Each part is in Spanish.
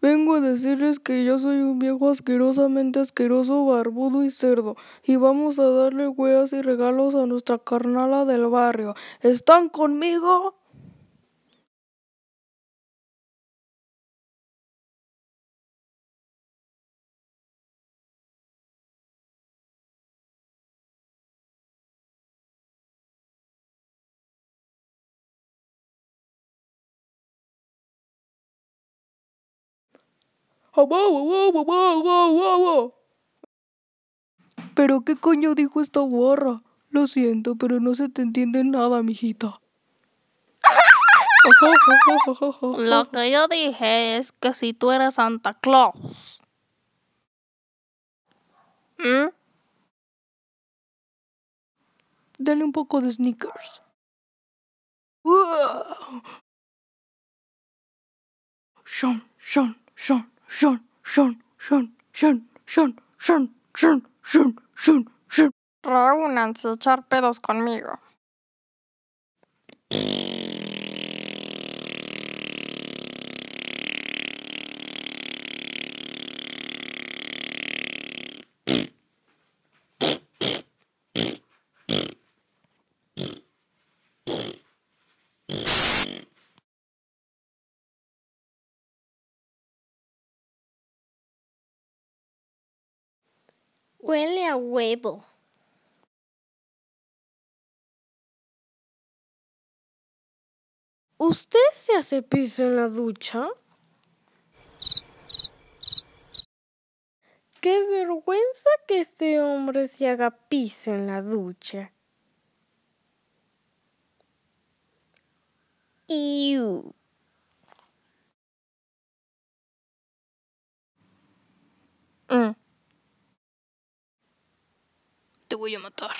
Vengo a decirles que yo soy un viejo asquerosamente asqueroso, barbudo y cerdo, y vamos a darle hueas y regalos a nuestra carnala del barrio. ¿Están conmigo? ¿Pero qué coño dijo esta guarra? Lo siento, pero no se te entiende nada, mijita. Lo que yo dije es que si tú eres Santa Claus. ¿Mm? Dale un poco de sneakers. Sean, Sean, Sean. Sean, Sean, Sean, Sean, Sean, Sean, Sean, Sean, Sean, shun. Reúnanse y echar pedos conmigo. Huele a huevo. ¿Usted se hace piso en la ducha? Qué vergüenza que este hombre se haga piso en la ducha. motor,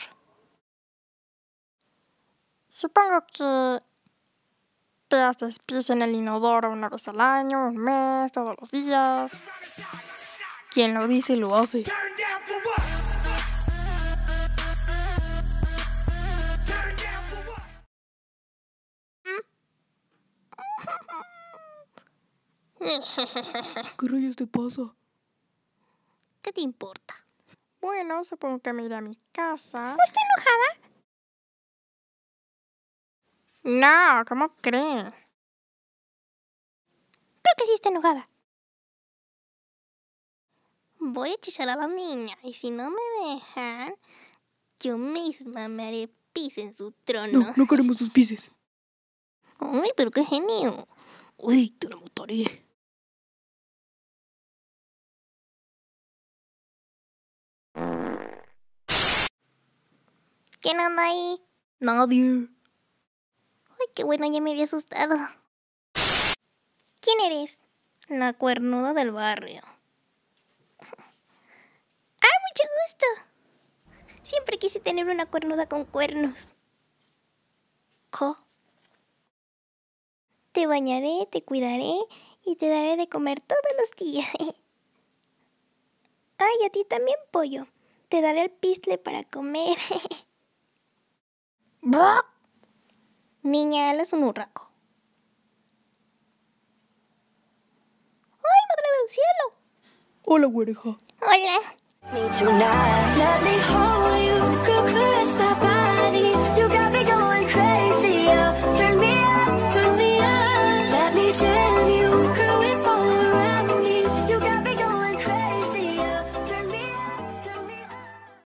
Supongo que te haces pis en el inodoro una vez al año, un mes, todos los días. Quien lo dice lo hace. ¿Qué rayos te pasa? ¿Qué te importa? Bueno, supongo que me iré a mi casa. ¿No está enojada? No, ¿cómo cree? Creo que sí está enojada. Voy a hechizar a la niña y si no me dejan, yo misma me haré pis en su trono. No, no queremos sus pises. Uy, pero qué genio. Uy, te lo mataré. ¿Quién anda ahí? Nadie. Ay, qué bueno, ya me había asustado. ¿Quién eres? La cuernuda del barrio. ¡Ah, mucho gusto! Siempre quise tener una cuernuda con cuernos. ¿Co? Te bañaré, te cuidaré y te daré de comer todos los días. Ay, a ti también, pollo. Te daré el pistle para comer. Niña, él es un urraco. ¡Ay, madre del cielo! Hola, güereja. Hola.